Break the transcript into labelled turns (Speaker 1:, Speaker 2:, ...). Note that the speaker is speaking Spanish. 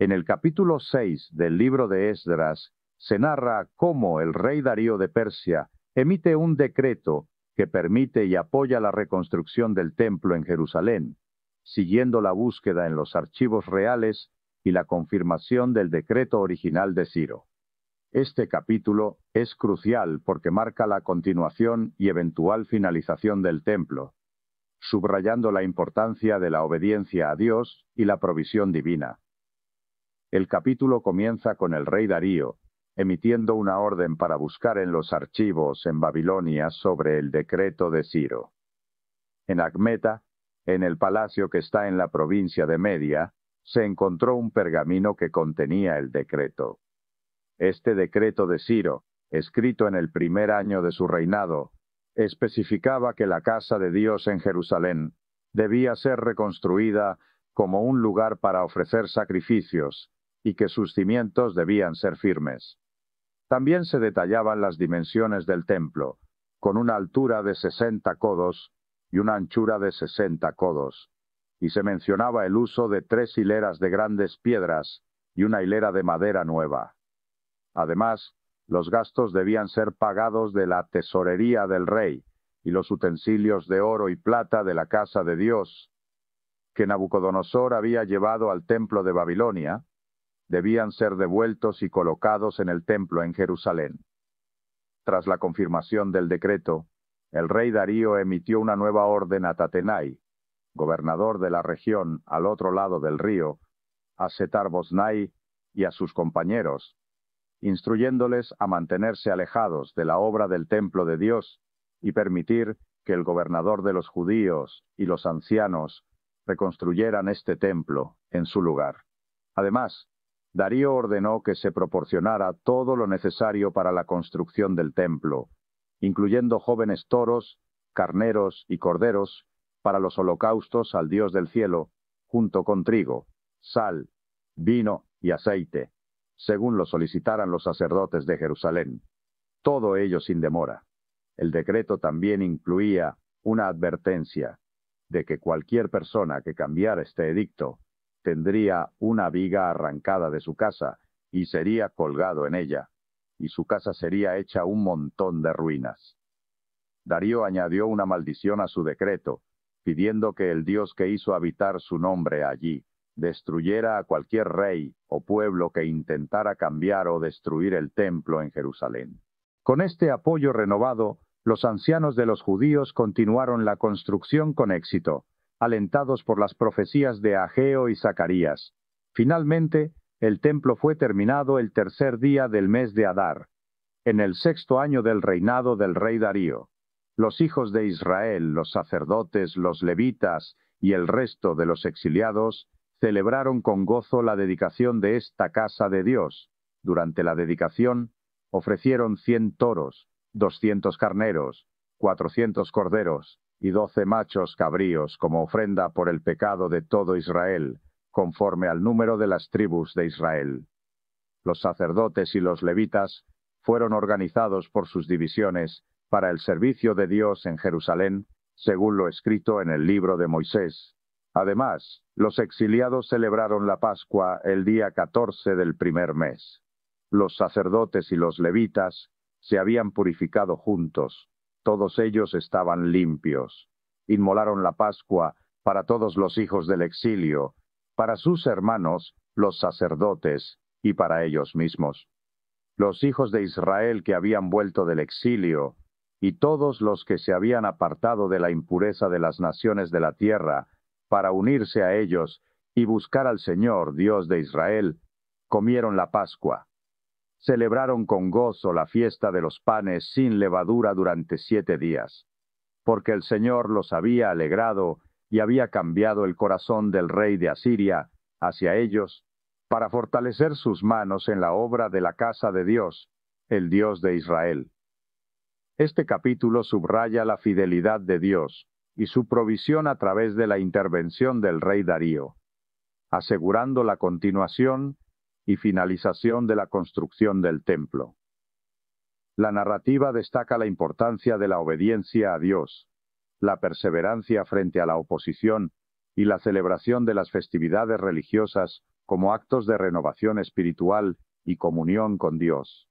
Speaker 1: En el capítulo 6 del libro de Esdras se narra cómo el rey Darío de Persia emite un decreto que permite y apoya la reconstrucción del templo en Jerusalén, siguiendo la búsqueda en los archivos reales y la confirmación del decreto original de Ciro. Este capítulo es crucial porque marca la continuación y eventual finalización del templo, subrayando la importancia de la obediencia a Dios y la provisión divina. El capítulo comienza con el rey Darío, emitiendo una orden para buscar en los archivos en Babilonia sobre el decreto de Ciro. En Agmeta, en el palacio que está en la provincia de Media, se encontró un pergamino que contenía el decreto. Este decreto de Ciro, escrito en el primer año de su reinado, especificaba que la casa de Dios en Jerusalén debía ser reconstruida como un lugar para ofrecer sacrificios, y que sus cimientos debían ser firmes. También se detallaban las dimensiones del templo, con una altura de sesenta codos y una anchura de sesenta codos, y se mencionaba el uso de tres hileras de grandes piedras y una hilera de madera nueva. Además, los gastos debían ser pagados de la tesorería del rey y los utensilios de oro y plata de la casa de Dios, que Nabucodonosor había llevado al templo de Babilonia, debían ser devueltos y colocados en el templo en Jerusalén. Tras la confirmación del decreto, el rey Darío emitió una nueva orden a Tatenai, gobernador de la región al otro lado del río, a Setar y a sus compañeros, instruyéndoles a mantenerse alejados de la obra del templo de Dios y permitir que el gobernador de los judíos y los ancianos reconstruyeran este templo en su lugar. Además, Darío ordenó que se proporcionara todo lo necesario para la construcción del templo, incluyendo jóvenes toros, carneros y corderos, para los holocaustos al Dios del cielo, junto con trigo, sal, vino y aceite, según lo solicitaran los sacerdotes de Jerusalén. Todo ello sin demora. El decreto también incluía una advertencia de que cualquier persona que cambiara este edicto tendría una viga arrancada de su casa y sería colgado en ella, y su casa sería hecha un montón de ruinas. Darío añadió una maldición a su decreto, pidiendo que el dios que hizo habitar su nombre allí destruyera a cualquier rey o pueblo que intentara cambiar o destruir el templo en Jerusalén. Con este apoyo renovado, los ancianos de los judíos continuaron la construcción con éxito, alentados por las profecías de Ageo y Zacarías. Finalmente, el templo fue terminado el tercer día del mes de Adar, en el sexto año del reinado del rey Darío. Los hijos de Israel, los sacerdotes, los levitas y el resto de los exiliados celebraron con gozo la dedicación de esta casa de Dios. Durante la dedicación ofrecieron cien toros, doscientos carneros, cuatrocientos corderos, y doce machos cabríos como ofrenda por el pecado de todo Israel, conforme al número de las tribus de Israel. Los sacerdotes y los levitas fueron organizados por sus divisiones para el servicio de Dios en Jerusalén, según lo escrito en el libro de Moisés. Además, los exiliados celebraron la Pascua el día 14 del primer mes. Los sacerdotes y los levitas se habían purificado juntos, todos ellos estaban limpios. Inmolaron la Pascua para todos los hijos del exilio, para sus hermanos, los sacerdotes, y para ellos mismos. Los hijos de Israel que habían vuelto del exilio, y todos los que se habían apartado de la impureza de las naciones de la tierra, para unirse a ellos y buscar al Señor, Dios de Israel, comieron la Pascua celebraron con gozo la fiesta de los panes sin levadura durante siete días, porque el Señor los había alegrado y había cambiado el corazón del rey de Asiria hacia ellos, para fortalecer sus manos en la obra de la casa de Dios, el Dios de Israel. Este capítulo subraya la fidelidad de Dios y su provisión a través de la intervención del rey Darío, asegurando la continuación y finalización de la construcción del templo. La narrativa destaca la importancia de la obediencia a Dios, la perseverancia frente a la oposición y la celebración de las festividades religiosas como actos de renovación espiritual y comunión con Dios.